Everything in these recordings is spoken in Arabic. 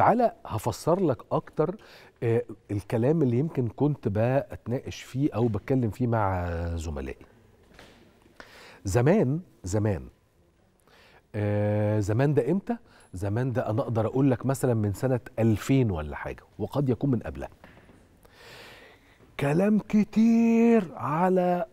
تعالى هفسر لك اكتر آه، الكلام اللي يمكن كنت بتناقش فيه او بتكلم فيه مع زملائي زمان زمان آه زمان ده امتى زمان ده انا اقدر اقول لك مثلا من سنه 2000 ولا حاجه وقد يكون من قبلها كلام كتير على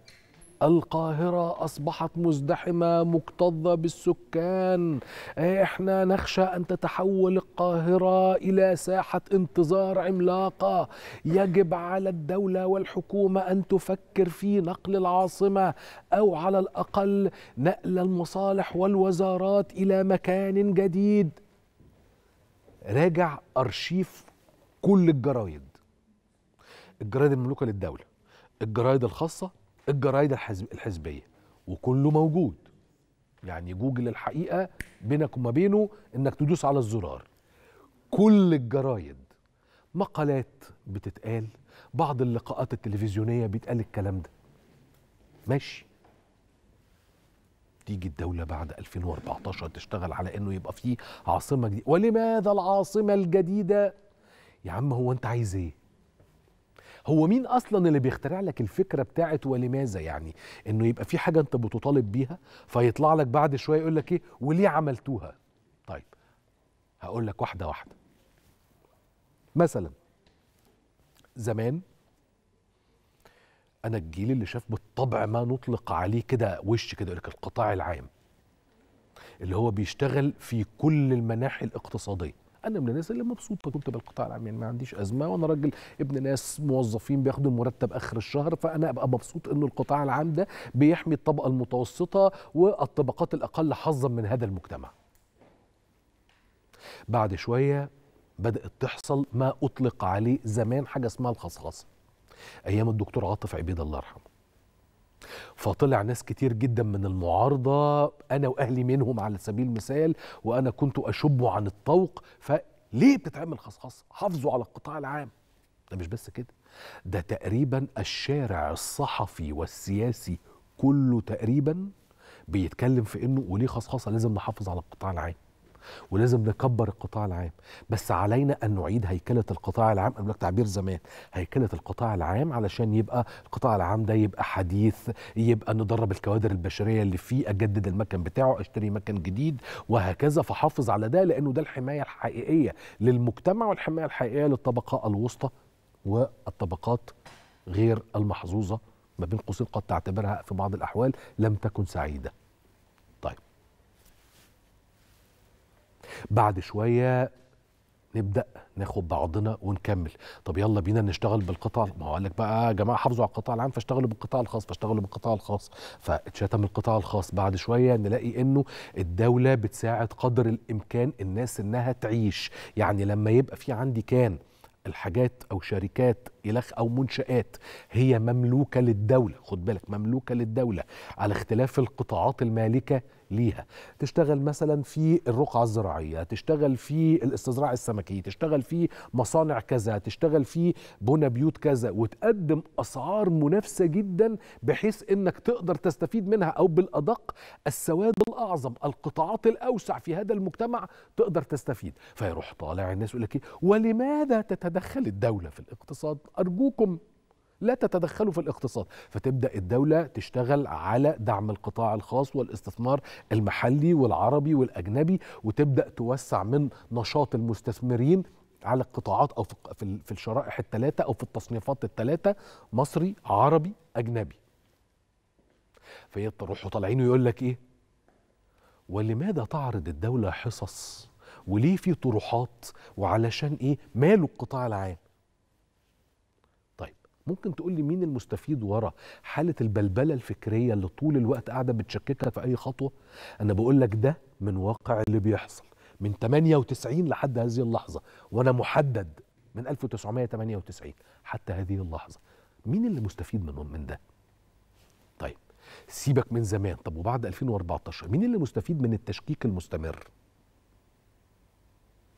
القاهرة أصبحت مزدحمة مكتظة بالسكان إيه، إحنا نخشى أن تتحول القاهرة إلى ساحة انتظار عملاقة يجب على الدولة والحكومة أن تفكر في نقل العاصمة أو على الأقل نقل المصالح والوزارات إلى مكان جديد راجع أرشيف كل الجرايد الجرايد المملوكة للدولة الجرايد الخاصة الجرايد الحزب الحزبيه وكله موجود يعني جوجل الحقيقه بينك وما بينه انك تدوس على الزرار كل الجرايد مقالات بتتقال بعض اللقاءات التلفزيونيه بيتقال الكلام ده ماشي تيجي الدولة بعد 2014 تشتغل على انه يبقى فيه عاصمة جديدة ولماذا العاصمة الجديدة يا عم هو انت عايز ايه هو مين اصلا اللي بيخترع لك الفكره بتاعت ولماذا يعني انه يبقى في حاجه انت بتطالب بيها فيطلع لك بعد شويه يقول لك ايه وليه عملتوها طيب هقول لك واحده واحده مثلا زمان انا الجيل اللي شاف بالطبع ما نطلق عليه كده وش كده يقول لك القطاع العام اللي هو بيشتغل في كل المناحي الاقتصاديه انا من الناس اللي مبسوطه كنت بالقطاع العام يعني ما عنديش ازمه وانا راجل ابن ناس موظفين بياخدوا المرتب اخر الشهر فانا ابقى مبسوط انه القطاع العام ده بيحمي الطبقه المتوسطه والطبقات الاقل حظا من هذا المجتمع بعد شويه بدات تحصل ما اطلق عليه زمان حاجه اسمها الخصخصه ايام الدكتور عاطف عبيد الله يرحمه فطلع ناس كتير جدا من المعارضة أنا وأهلي منهم على سبيل المثال وأنا كنت أشب عن الطوق فليه بتتعمل خصخصة حافظوا على القطاع العام ده مش بس كده ده تقريبا الشارع الصحفي والسياسي كله تقريبا بيتكلم في انه وليه خصخصه لازم نحافظ على القطاع العام ولازم نكبر القطاع العام بس علينا ان نعيد هيكله القطاع العام قبل تعبير زمان هيكله القطاع العام علشان يبقى القطاع العام ده يبقى حديث يبقى ندرب الكوادر البشريه اللي فيه اجدد المكن بتاعه اشتري مكن جديد وهكذا فحافظ على ده لانه ده الحمايه الحقيقيه للمجتمع والحمايه الحقيقيه للطبقه الوسطى والطبقات غير المحظوظه ما بين قوسين قد تعتبرها في بعض الاحوال لم تكن سعيده بعد شويه نبدا ناخد بعضنا ونكمل طب يلا بينا نشتغل بالقطاع ما هو قال لك بقى يا جماعه حافظوا على القطاع العام فاشتغلوا بالقطاع الخاص فاشتغلوا بالقطاع الخاص فاتشتم القطاع الخاص بعد شويه نلاقي انه الدوله بتساعد قدر الامكان الناس انها تعيش يعني لما يبقى في عندي كان الحاجات او شركات إلخ أو منشآت هي مملوكة للدولة خد بالك مملوكة للدولة على اختلاف القطاعات المالكة ليها تشتغل مثلا في الرقعة الزراعية تشتغل في الاستزراع السمكي تشتغل في مصانع كذا تشتغل في بنى بيوت كذا وتقدم أسعار منافسة جدا بحيث أنك تقدر تستفيد منها أو بالأدق السواد الأعظم القطاعات الأوسع في هذا المجتمع تقدر تستفيد فيروح طالع الناس يقول لك إيه؟ ولماذا تتدخل الدولة في الاقتصاد أرجوكم لا تتدخلوا في الاقتصاد فتبدا الدوله تشتغل على دعم القطاع الخاص والاستثمار المحلي والعربي والاجنبي وتبدا توسع من نشاط المستثمرين على القطاعات او في الشرائح الثلاثه او في التصنيفات الثلاثه مصري عربي اجنبي فيروحوا طالعين ويقول لك ايه ولماذا تعرض الدوله حصص وليه في طروحات وعلشان ايه ماله القطاع العام ممكن تقول لي مين المستفيد ورا حاله البلبله الفكريه اللي طول الوقت قاعده بتشككها في اي خطوه انا بقول لك ده من واقع اللي بيحصل من 98 لحد هذه اللحظه وانا محدد من 1998 حتى هذه اللحظه مين اللي مستفيد من من ده طيب سيبك من زمان طب وبعد 2014 مين اللي مستفيد من التشكيك المستمر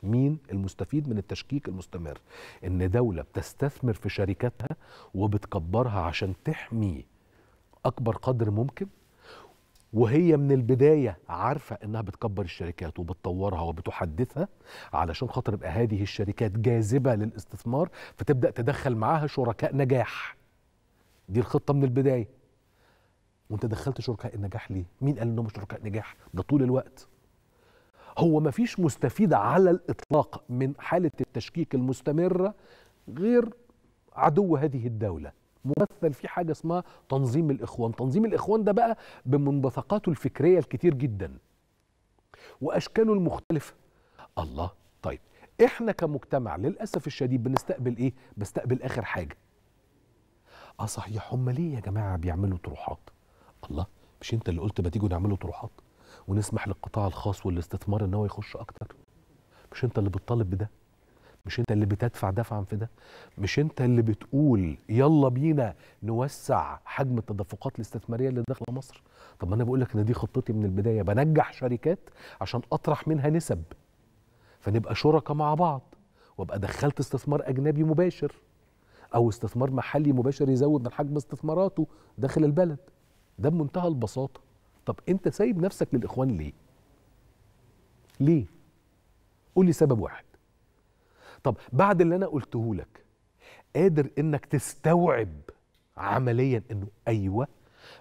مين المستفيد من التشكيك المستمر ان دوله بتستثمر في شركاتها وبتكبرها عشان تحمي اكبر قدر ممكن وهي من البداية عارفة إنها بتكبر الشركات وبتطورها وبتحدثها علشان خاطر يبقى هذه الشركات جاذبة للاستثمار فتبدأ تدخل معاها شركاء نجاح دي الخطة من البداية وانت دخلت شركاء النجاح ليه؟ مين قال انهم شركاء نجاح؟ ده طول الوقت هو ما فيش مستفيد على الإطلاق من حالة التشكيك المستمرة غير عدو هذه الدولة ممثل في حاجة اسمها تنظيم الإخوان تنظيم الإخوان ده بقى بمنبثقاته الفكرية الكتير جدا وأشكاله المختلفة الله طيب احنا كمجتمع للأسف الشديد بنستقبل ايه بستقبل آخر حاجة اه صحيح هم ليه يا جماعة بيعملوا طروحات الله مش انت اللي قلت ما تيجوا نعملوا طروحات ونسمح للقطاع الخاص والاستثمار ان هو يخش اكتر مش انت اللي بتطالب بده مش انت اللي بتدفع دفعا في ده مش انت اللي بتقول يلا بينا نوسع حجم التدفقات الاستثماريه اللي داخله مصر طب ما انا بقول لك ان دي خطتي من البدايه بنجح شركات عشان اطرح منها نسب فنبقى شركاء مع بعض وابقى دخلت استثمار اجنبي مباشر او استثمار محلي مباشر يزود من حجم استثماراته داخل البلد ده بمنتهى البساطه طب انت سايب نفسك للاخوان ليه ليه قول لي سبب واحد طب بعد اللي انا قلته لك قادر انك تستوعب عمليا انه ايوه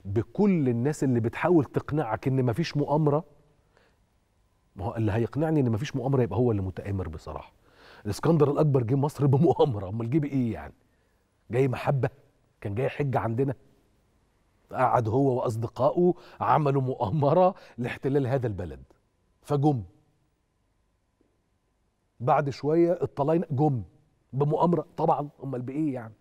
بكل الناس اللي بتحاول تقنعك ان مفيش مؤامره ما هو اللي هيقنعني ان مفيش مؤامره يبقى هو اللي متامر بصراحه الاسكندر الاكبر جه مصر بمؤامره امال جه بايه يعني جاي محبه كان جاي حجه عندنا قعد هو واصدقائه عملوا مؤامره لاحتلال هذا البلد فجم بعد شويه الطلاينه جم بمؤامره طبعا امال بايه يعني